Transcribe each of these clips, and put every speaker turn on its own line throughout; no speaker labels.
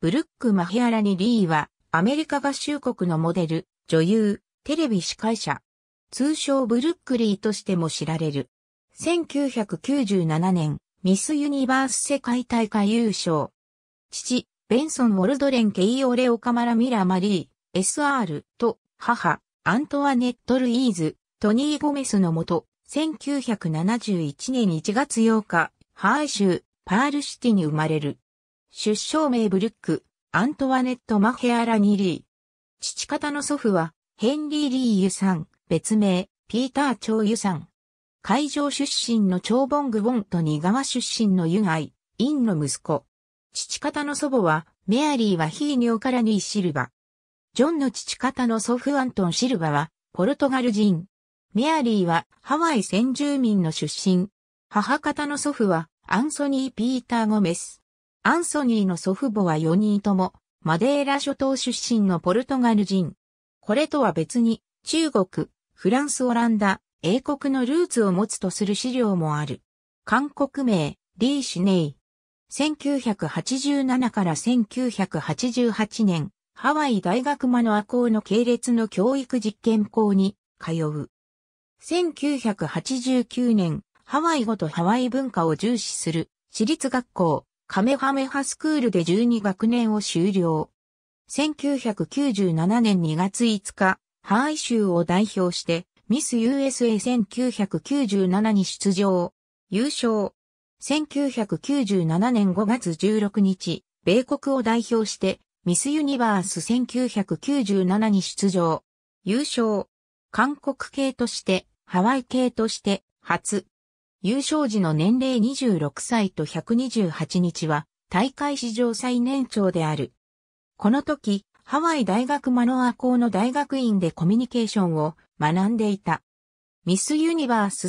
ブルック・マヘアラニ・リーは、アメリカ合衆国のモデル、女優、テレビ司会者。通称ブルックリーとしても知られる。1997年、ミス・ユニバース世界大会優勝。父、ベンソン・ウォルドレン・ケイオレ・オカマラ・ミラ・マリー、SR と母、アントワネット・ルイーズ、トニー・ゴメスのもと、1971年1月8日、ハーイ州、パールシティに生まれる。出生名ブルック、アントワネット・マヘアラニ・リー。父方の祖父は、ヘンリー・リー・ユさん、別名、ピーター・チョウ・ユさん。会場出身のチョウ・ボング・ウォンと二川出身のユガイ、インの息子。父方の祖母は、メアリーはヒーニョからニー・シルバ。ジョンの父方の祖父アントン・シルバは、ポルトガル人。メアリーは、ハワイ先住民の出身。母方の祖父は、アンソニー・ピーター・ゴメス。アンソニーの祖父母は4人とも、マデーラ諸島出身のポルトガル人。これとは別に、中国、フランスオランダ、英国のルーツを持つとする資料もある。韓国名、リー・シネイ。1987から1988年、ハワイ大学マノア校の系列の教育実験校に通う。1989年、ハワイ語とハワイ文化を重視する私立学校、カメハメハスクールで12学年を修了。1997年2月5日、ハワイ州を代表して、ミス USA1997 に出場。優勝。1997年5月16日、米国を代表して、ミスユニバース1997に出場。優勝。韓国系として、ハワイ系として、初、優勝時の年齢26歳と128日は大会史上最年長である。この時、ハワイ大学マノア校の大学院でコミュニケーションを学んでいた。ミスユニバース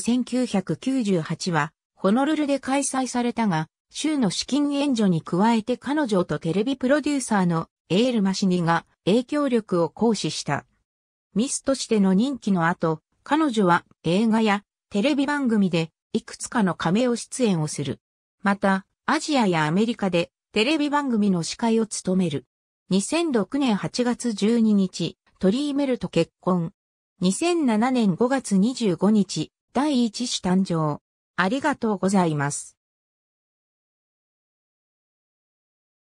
1998はホノルルで開催されたが、州の資金援助に加えて彼女とテレビプロデューサーのエール・マシニが影響力を行使した。ミスとしての任期の後、彼女は映画やテレビ番組でいくつかの仮名を出演をする。また、アジアやアメリカでテレビ番組の司会を務める。2006年8月12日、トリーメルと結婚。2007年5月25日、第一子誕生。ありがとうございます。